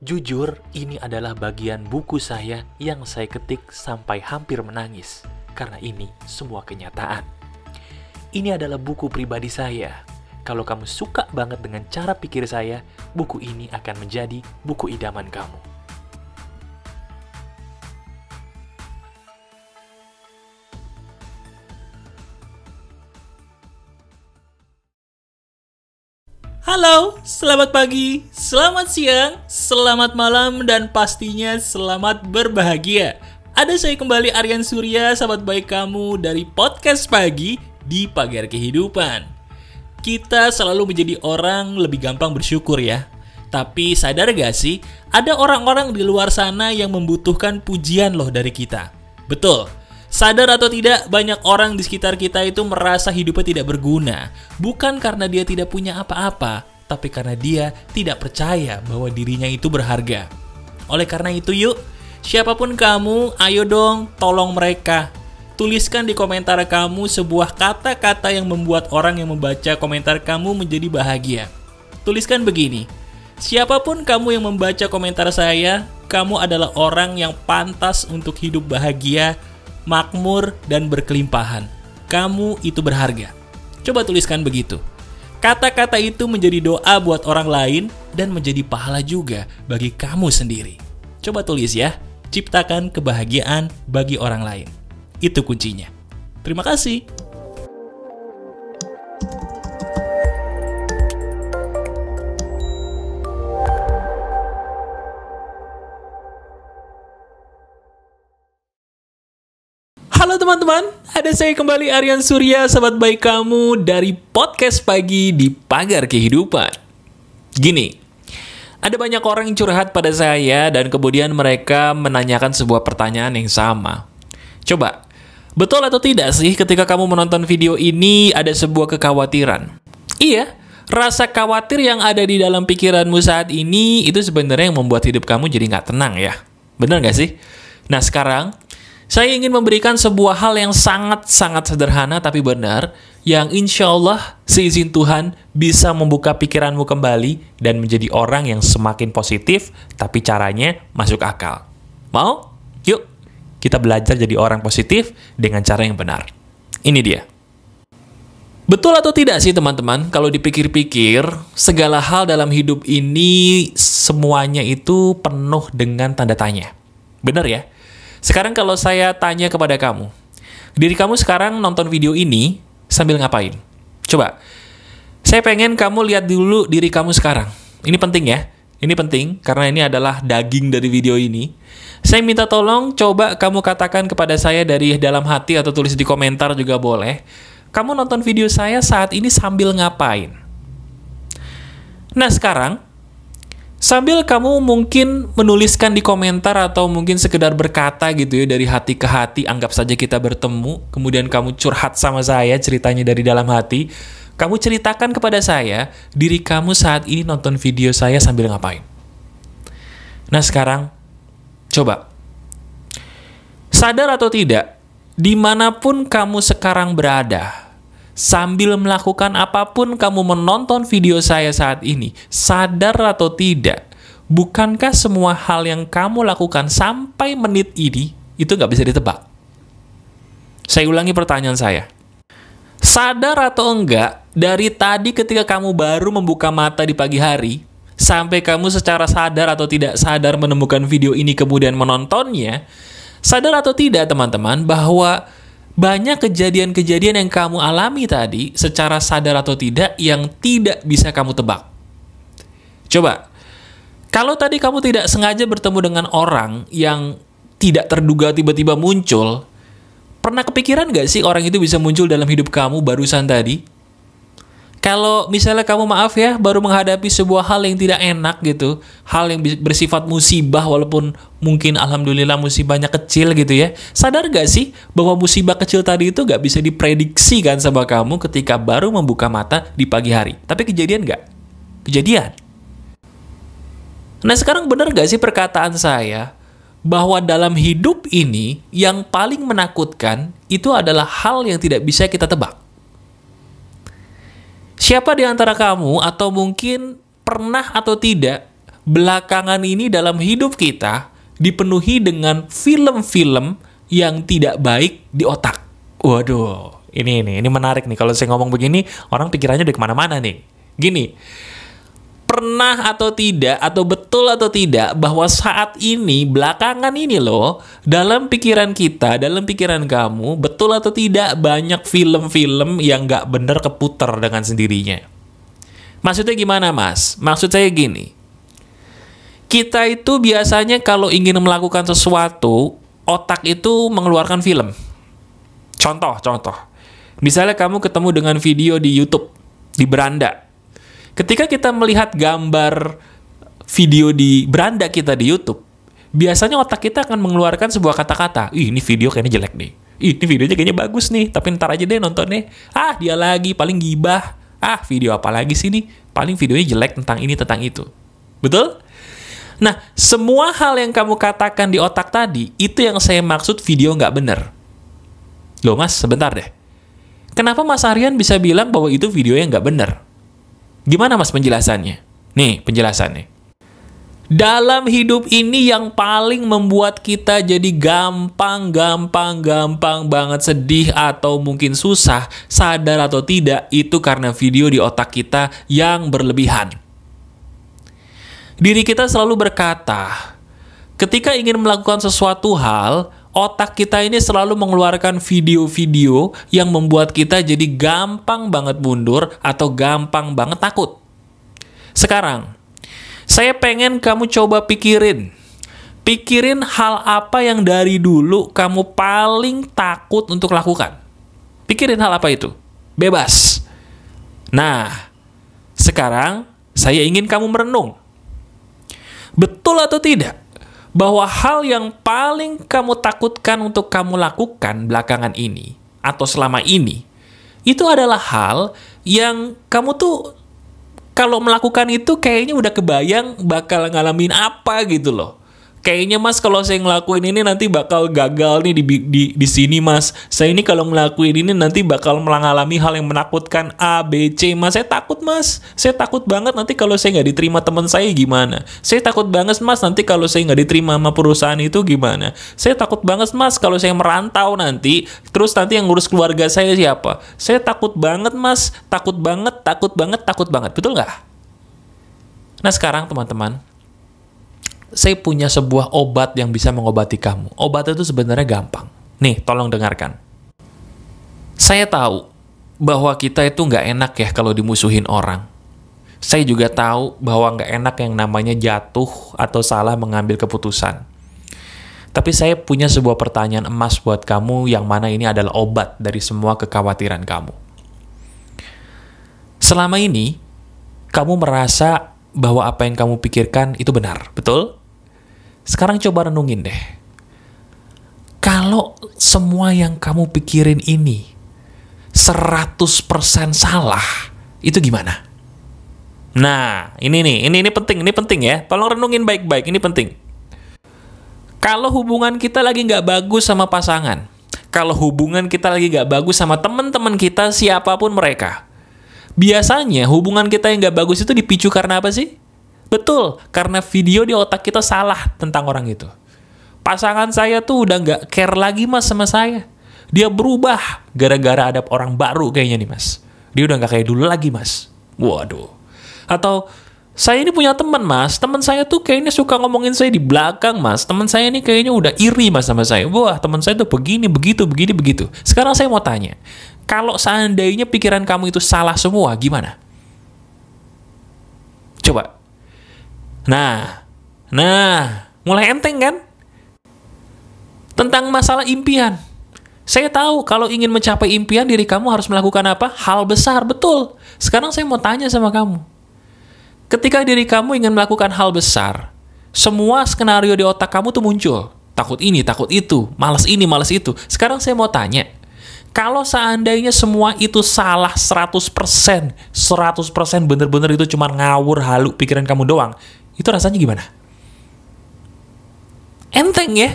Jujur, ini adalah bagian buku saya yang saya ketik sampai hampir menangis, karena ini semua kenyataan. Ini adalah buku pribadi saya. Kalau kamu suka banget dengan cara pikir saya, buku ini akan menjadi buku idaman kamu. Halo, selamat pagi, selamat siang, selamat malam, dan pastinya selamat berbahagia. Ada saya kembali Aryan Surya, sahabat baik kamu dari podcast pagi di Pagar Kehidupan. Kita selalu menjadi orang lebih gampang bersyukur ya. Tapi sadar gak sih, ada orang-orang di luar sana yang membutuhkan pujian loh dari kita. Betul, Sadar atau tidak, banyak orang di sekitar kita itu merasa hidupnya tidak berguna, bukan karena dia tidak punya apa-apa, tapi karena dia tidak percaya bahwa dirinya itu berharga. Oleh karena itu, yuk, siapapun kamu, ayo dong tolong mereka. Tuliskan di komentar kamu sebuah kata-kata yang membuat orang yang membaca komentar kamu menjadi bahagia. Tuliskan begini: "Siapapun kamu yang membaca komentar saya, kamu adalah orang yang pantas untuk hidup bahagia, makmur, dan berkelimpahan. Kamu itu berharga." Coba tuliskan begitu. Kata-kata itu menjadi doa buat orang lain dan menjadi pahala juga bagi kamu sendiri. Coba tulis ya, ciptakan kebahagiaan bagi orang lain. Itu kuncinya. Terima kasih. teman-teman, ada saya kembali Aryan Surya, sahabat baik kamu dari podcast pagi di Pagar Kehidupan. Gini, ada banyak orang yang curhat pada saya dan kemudian mereka menanyakan sebuah pertanyaan yang sama. Coba, betul atau tidak sih ketika kamu menonton video ini ada sebuah kekhawatiran? Iya, rasa khawatir yang ada di dalam pikiranmu saat ini itu sebenarnya yang membuat hidup kamu jadi nggak tenang ya. Bener nggak sih? Nah sekarang, saya ingin memberikan sebuah hal yang sangat-sangat sederhana tapi benar, yang insya Allah seizin Tuhan bisa membuka pikiranmu kembali dan menjadi orang yang semakin positif, tapi caranya masuk akal. Mau? Yuk, kita belajar jadi orang positif dengan cara yang benar. Ini dia. Betul atau tidak sih teman-teman, kalau dipikir-pikir, segala hal dalam hidup ini semuanya itu penuh dengan tanda tanya. Benar ya? Sekarang kalau saya tanya kepada kamu, diri kamu sekarang nonton video ini sambil ngapain? Coba, saya pengen kamu lihat dulu diri kamu sekarang. Ini penting ya, ini penting karena ini adalah daging dari video ini. Saya minta tolong coba kamu katakan kepada saya dari dalam hati atau tulis di komentar juga boleh. Kamu nonton video saya saat ini sambil ngapain? Nah sekarang, Sambil kamu mungkin menuliskan di komentar atau mungkin sekedar berkata gitu ya dari hati ke hati, anggap saja kita bertemu, kemudian kamu curhat sama saya ceritanya dari dalam hati. Kamu ceritakan kepada saya diri kamu saat ini nonton video saya sambil ngapain. Nah, sekarang coba sadar atau tidak, dimanapun kamu sekarang berada, sambil melakukan apapun kamu menonton video saya saat ini, sadar atau tidak, bukankah semua hal yang kamu lakukan sampai menit ini itu nggak bisa ditebak? Saya ulangi pertanyaan saya. Sadar atau enggak, dari tadi ketika kamu baru membuka mata di pagi hari, sampai kamu secara sadar atau tidak sadar menemukan video ini kemudian menontonnya, sadar atau tidak teman-teman bahwa banyak kejadian-kejadian yang kamu alami tadi secara sadar atau tidak yang tidak bisa kamu tebak. Coba, kalau tadi kamu tidak sengaja bertemu dengan orang yang tidak terduga tiba-tiba muncul, pernah kepikiran gak sih orang itu bisa muncul dalam hidup kamu barusan tadi? kalau misalnya kamu maaf ya baru menghadapi sebuah hal yang tidak enak gitu, hal yang bersifat musibah walaupun mungkin alhamdulillah musibahnya kecil gitu ya. Sadar gak sih bahwa musibah kecil tadi itu gak bisa diprediksi kan sama kamu ketika baru membuka mata di pagi hari. Tapi kejadian gak? Kejadian. Nah sekarang benar gak sih perkataan saya bahwa dalam hidup ini yang paling menakutkan itu adalah hal yang tidak bisa kita tebak. Siapa di antara kamu atau mungkin pernah atau tidak belakangan ini dalam hidup kita dipenuhi dengan film-film yang tidak baik di otak. Waduh, ini ini ini menarik nih kalau saya ngomong begini orang pikirannya udah kemana-mana nih. Gini, pernah atau tidak atau betul atau tidak bahwa saat ini belakangan ini loh dalam pikiran kita dalam pikiran kamu betul atau tidak banyak film-film yang nggak bener keputar dengan sendirinya maksudnya gimana mas maksud saya gini kita itu biasanya kalau ingin melakukan sesuatu otak itu mengeluarkan film contoh contoh misalnya kamu ketemu dengan video di YouTube di beranda Ketika kita melihat gambar video di beranda kita di YouTube, biasanya otak kita akan mengeluarkan sebuah kata-kata. Ih, ini video kayaknya jelek nih. Ih, ini videonya kayaknya bagus nih, tapi ntar aja deh nontonnya. Ah, dia lagi paling gibah. Ah, video apa lagi sih nih? Paling videonya jelek tentang ini, tentang itu. Betul? Nah, semua hal yang kamu katakan di otak tadi, itu yang saya maksud video nggak bener. Loh mas, sebentar deh. Kenapa Mas Aryan bisa bilang bahwa itu video yang nggak bener? Gimana Mas penjelasannya? Nih, penjelasannya. Dalam hidup ini yang paling membuat kita jadi gampang, gampang, gampang banget sedih atau mungkin susah, sadar atau tidak, itu karena video di otak kita yang berlebihan. Diri kita selalu berkata, ketika ingin melakukan sesuatu hal, otak kita ini selalu mengeluarkan video-video yang membuat kita jadi gampang banget mundur atau gampang banget takut. Sekarang, saya pengen kamu coba pikirin. Pikirin hal apa yang dari dulu kamu paling takut untuk lakukan. Pikirin hal apa itu. Bebas. Nah, sekarang saya ingin kamu merenung. Betul atau tidak? bahwa hal yang paling kamu takutkan untuk kamu lakukan belakangan ini atau selama ini itu adalah hal yang kamu tuh kalau melakukan itu kayaknya udah kebayang bakal ngalamin apa gitu loh kayaknya mas kalau saya ngelakuin ini nanti bakal gagal nih di di, di sini mas saya ini kalau ngelakuin ini nanti bakal mengalami hal yang menakutkan A B C mas saya takut mas saya takut banget nanti kalau saya nggak diterima teman saya gimana saya takut banget mas nanti kalau saya nggak diterima sama perusahaan itu gimana saya takut banget mas kalau saya merantau nanti terus nanti yang ngurus keluarga saya siapa saya takut banget mas takut banget takut banget takut banget betul nggak nah sekarang teman-teman saya punya sebuah obat yang bisa mengobati kamu. Obat itu sebenarnya gampang. Nih, tolong dengarkan. Saya tahu bahwa kita itu nggak enak ya kalau dimusuhin orang. Saya juga tahu bahwa nggak enak yang namanya jatuh atau salah mengambil keputusan. Tapi saya punya sebuah pertanyaan emas buat kamu yang mana ini adalah obat dari semua kekhawatiran kamu. Selama ini, kamu merasa bahwa apa yang kamu pikirkan itu benar, betul? Sekarang coba renungin deh. Kalau semua yang kamu pikirin ini 100% salah, itu gimana? Nah, ini nih, ini ini penting, ini penting ya. Tolong renungin baik-baik, ini penting. Kalau hubungan kita lagi nggak bagus sama pasangan, kalau hubungan kita lagi nggak bagus sama teman-teman kita siapapun mereka, biasanya hubungan kita yang nggak bagus itu dipicu karena apa sih? Betul, karena video di otak kita salah tentang orang itu. Pasangan saya tuh udah nggak care lagi mas sama saya. Dia berubah gara-gara ada orang baru kayaknya nih mas. Dia udah nggak kayak dulu lagi mas. Waduh. Atau saya ini punya teman mas, teman saya tuh kayaknya suka ngomongin saya di belakang mas. Teman saya ini kayaknya udah iri mas sama saya. Wah teman saya tuh begini, begitu, begini, begitu. Sekarang saya mau tanya, kalau seandainya pikiran kamu itu salah semua, gimana? Coba Nah, nah, mulai enteng kan? Tentang masalah impian. Saya tahu kalau ingin mencapai impian diri kamu harus melakukan apa? Hal besar, betul. Sekarang saya mau tanya sama kamu. Ketika diri kamu ingin melakukan hal besar, semua skenario di otak kamu tuh muncul. Takut ini, takut itu, males ini, males itu. Sekarang saya mau tanya, kalau seandainya semua itu salah 100%, 100% bener-bener itu cuma ngawur halu pikiran kamu doang, itu rasanya gimana? Enteng ya?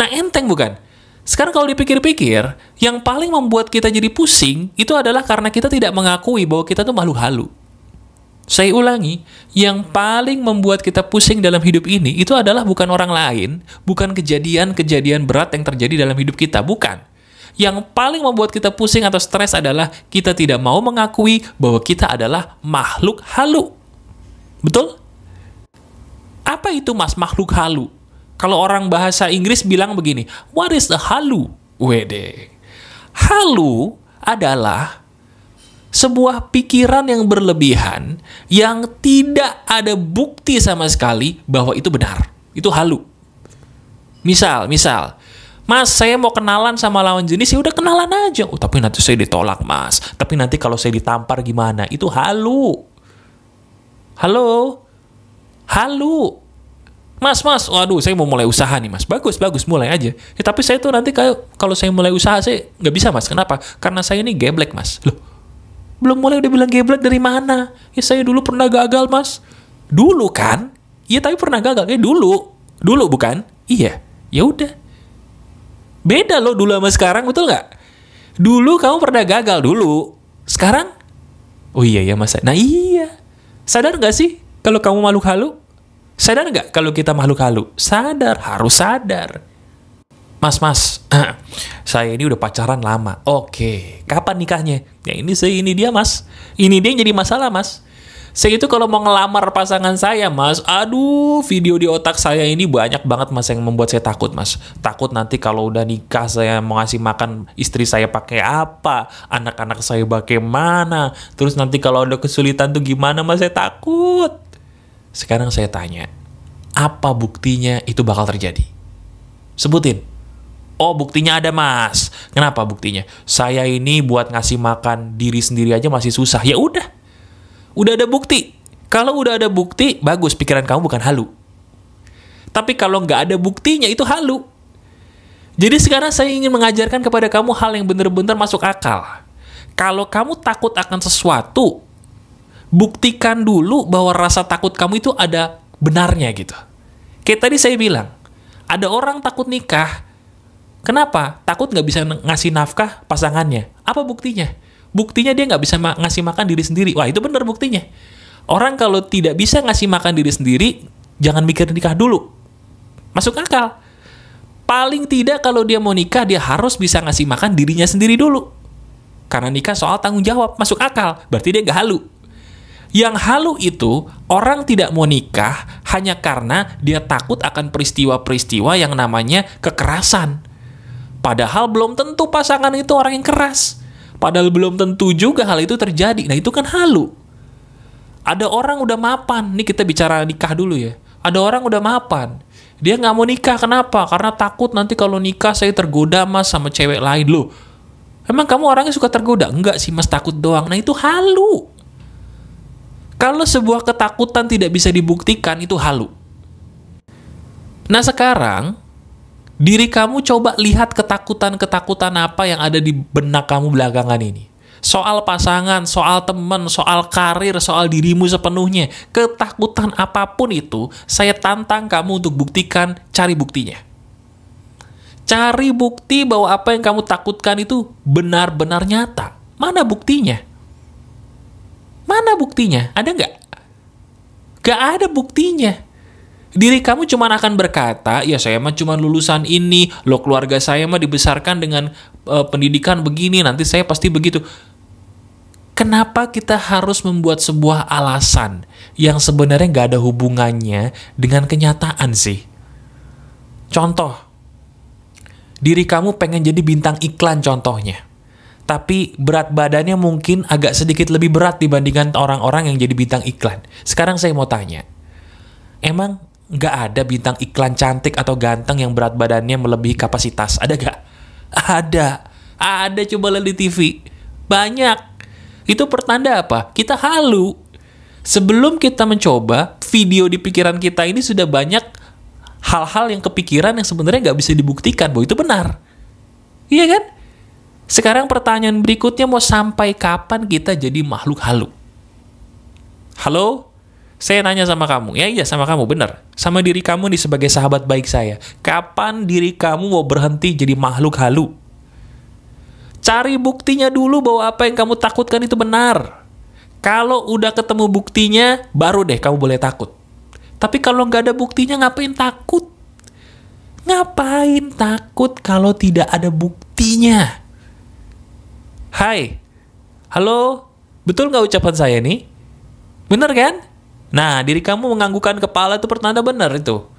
Nah enteng bukan? Sekarang kalau dipikir-pikir, yang paling membuat kita jadi pusing itu adalah karena kita tidak mengakui bahwa kita tuh makhluk halu. Saya ulangi, yang paling membuat kita pusing dalam hidup ini itu adalah bukan orang lain, bukan kejadian-kejadian berat yang terjadi dalam hidup kita, bukan. Yang paling membuat kita pusing atau stres adalah kita tidak mau mengakui bahwa kita adalah makhluk halu. Betul? Apa itu mas makhluk halu? Kalau orang bahasa Inggris bilang begini, what is the halu? Wede. Halu adalah sebuah pikiran yang berlebihan yang tidak ada bukti sama sekali bahwa itu benar. Itu halu. Misal, misal, Mas, saya mau kenalan sama lawan jenis, ya udah kenalan aja. Oh, tapi nanti saya ditolak, Mas. Tapi nanti kalau saya ditampar gimana? Itu halu. Halo? halu Mas, mas, waduh, saya mau mulai usaha nih, mas. Bagus, bagus, mulai aja. Ya, tapi saya tuh nanti kayak kalau saya mulai usaha saya nggak bisa, mas. Kenapa? Karena saya ini geblek, mas. Loh, belum mulai udah bilang geblek dari mana? Ya saya dulu pernah gagal, mas. Dulu kan? Iya, tapi pernah gagal. Ya dulu, dulu bukan? Iya. Ya udah. Beda loh dulu sama sekarang, betul nggak? Dulu kamu pernah gagal dulu. Sekarang? Oh iya ya mas. Nah iya. Sadar nggak sih kalau kamu malu halu? Sadar nggak kalau kita makhluk halu? Sadar, harus sadar. Mas, mas, saya ini udah pacaran lama. Oke, kapan nikahnya? Ya ini saya, ini dia mas. Ini dia yang jadi masalah mas. Saya itu kalau mau ngelamar pasangan saya, Mas, aduh, video di otak saya ini banyak banget Mas yang membuat saya takut, Mas. Takut nanti kalau udah nikah saya mau ngasih makan istri saya pakai apa, anak-anak saya bagaimana, terus nanti kalau ada kesulitan tuh gimana, Mas, saya takut. Sekarang saya tanya, apa buktinya itu bakal terjadi? Sebutin. Oh, buktinya ada, Mas. Kenapa buktinya? Saya ini buat ngasih makan diri sendiri aja masih susah. Ya udah. Udah ada bukti. Kalau udah ada bukti, bagus pikiran kamu bukan halu. Tapi kalau nggak ada buktinya itu halu. Jadi sekarang saya ingin mengajarkan kepada kamu hal yang benar-benar masuk akal. Kalau kamu takut akan sesuatu, buktikan dulu bahwa rasa takut kamu itu ada benarnya gitu. Kayak tadi saya bilang, ada orang takut nikah. Kenapa? Takut nggak bisa ngasih nafkah pasangannya. Apa buktinya? Buktinya dia nggak bisa ma ngasih makan diri sendiri. Wah, itu benar buktinya. Orang kalau tidak bisa ngasih makan diri sendiri, jangan mikir nikah dulu. Masuk akal. Paling tidak kalau dia mau nikah, dia harus bisa ngasih makan dirinya sendiri dulu. Karena nikah soal tanggung jawab, masuk akal. Berarti dia nggak halu. Yang halu itu orang tidak mau nikah hanya karena dia takut akan peristiwa-peristiwa yang namanya kekerasan. Padahal belum tentu pasangan itu orang yang keras. Padahal belum tentu juga hal itu terjadi. Nah, itu kan halu. Ada orang udah mapan. Nih kita bicara nikah dulu ya. Ada orang udah mapan. Dia nggak mau nikah. Kenapa? Karena takut nanti kalau nikah saya tergoda mas sama cewek lain. Loh, Emang kamu orangnya suka tergoda? Enggak sih mas takut doang. Nah itu halu. Kalau sebuah ketakutan tidak bisa dibuktikan, itu halu. Nah, sekarang diri kamu coba lihat ketakutan-ketakutan apa yang ada di benak kamu belakangan ini. Soal pasangan, soal teman, soal karir, soal dirimu sepenuhnya. Ketakutan apapun itu, saya tantang kamu untuk buktikan, cari buktinya. Cari bukti bahwa apa yang kamu takutkan itu benar-benar nyata. Mana buktinya? Mana buktinya? Ada nggak? Gak ada buktinya. Diri kamu cuma akan berkata, ya saya mah cuma lulusan ini, lo keluarga saya mah dibesarkan dengan uh, pendidikan begini, nanti saya pasti begitu. Kenapa kita harus membuat sebuah alasan yang sebenarnya nggak ada hubungannya dengan kenyataan sih? Contoh, diri kamu pengen jadi bintang iklan contohnya tapi berat badannya mungkin agak sedikit lebih berat dibandingkan orang-orang yang jadi bintang iklan. Sekarang saya mau tanya, emang nggak ada bintang iklan cantik atau ganteng yang berat badannya melebihi kapasitas? Ada nggak? Ada. Ada coba lihat di TV. Banyak. Itu pertanda apa? Kita halu. Sebelum kita mencoba, video di pikiran kita ini sudah banyak hal-hal yang kepikiran yang sebenarnya nggak bisa dibuktikan bahwa itu benar. Iya kan? Sekarang pertanyaan berikutnya mau sampai kapan kita jadi makhluk halu? Halo? Saya nanya sama kamu. Ya iya sama kamu, bener, Sama diri kamu nih sebagai sahabat baik saya. Kapan diri kamu mau berhenti jadi makhluk halu? Cari buktinya dulu bahwa apa yang kamu takutkan itu benar. Kalau udah ketemu buktinya, baru deh kamu boleh takut. Tapi kalau nggak ada buktinya, ngapain takut? Ngapain takut kalau tidak ada buktinya? Hai, halo, betul nggak ucapan saya ini? Bener kan? Nah, diri kamu menganggukkan kepala itu pertanda bener itu.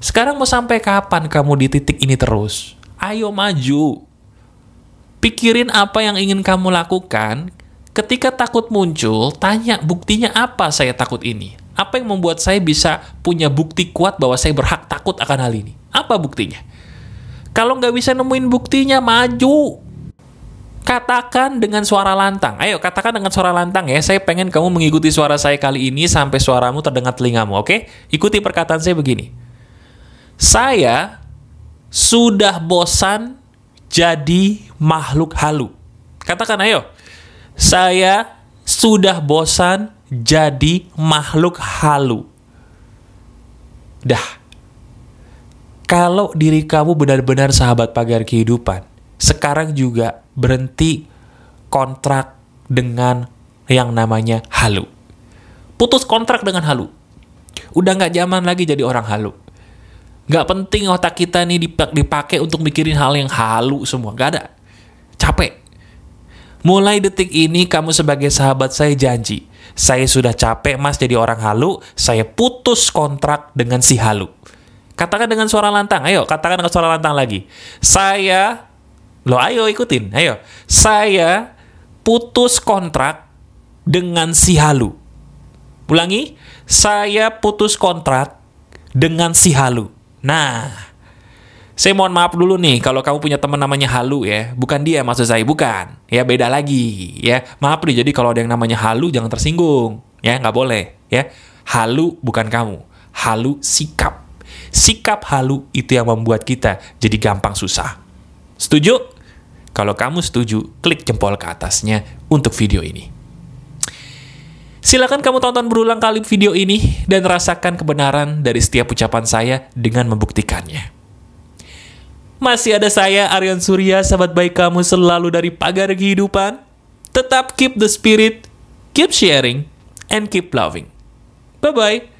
Sekarang mau sampai kapan kamu di titik ini terus? Ayo maju. Pikirin apa yang ingin kamu lakukan. Ketika takut muncul, tanya buktinya apa saya takut ini? Apa yang membuat saya bisa punya bukti kuat bahwa saya berhak takut akan hal ini? Apa buktinya? Kalau nggak bisa nemuin buktinya, maju. Katakan dengan suara lantang. Ayo, katakan dengan suara lantang ya. Saya pengen kamu mengikuti suara saya kali ini sampai suaramu terdengar telingamu, oke? Okay? Ikuti perkataan saya begini. Saya sudah bosan jadi makhluk halu. Katakan ayo. Saya sudah bosan jadi makhluk halu. Dah. Kalau diri kamu benar-benar sahabat pagar kehidupan, sekarang juga berhenti kontrak dengan yang namanya halu. Putus kontrak dengan halu. Udah nggak zaman lagi jadi orang halu. Nggak penting otak kita nih dipakai untuk mikirin hal yang halu semua. Nggak ada. Capek. Mulai detik ini kamu sebagai sahabat saya janji. Saya sudah capek mas jadi orang halu, saya putus kontrak dengan si halu. Katakan dengan suara lantang, ayo katakan dengan suara lantang lagi. Saya Lo ayo ikutin, ayo. Saya putus kontrak dengan si Halu. Ulangi, saya putus kontrak dengan si Halu. Nah, saya mohon maaf dulu nih kalau kamu punya teman namanya Halu ya. Bukan dia maksud saya, bukan. Ya beda lagi ya. Maaf nih, jadi kalau ada yang namanya Halu jangan tersinggung. Ya, nggak boleh ya. Halu bukan kamu. Halu sikap. Sikap halu itu yang membuat kita jadi gampang susah. Setuju? Kalau kamu setuju, klik jempol ke atasnya untuk video ini. Silakan kamu tonton berulang kali video ini dan rasakan kebenaran dari setiap ucapan saya dengan membuktikannya. Masih ada saya, Aryan Surya, sahabat baik kamu selalu dari pagar kehidupan. Tetap keep the spirit, keep sharing, and keep loving. Bye-bye.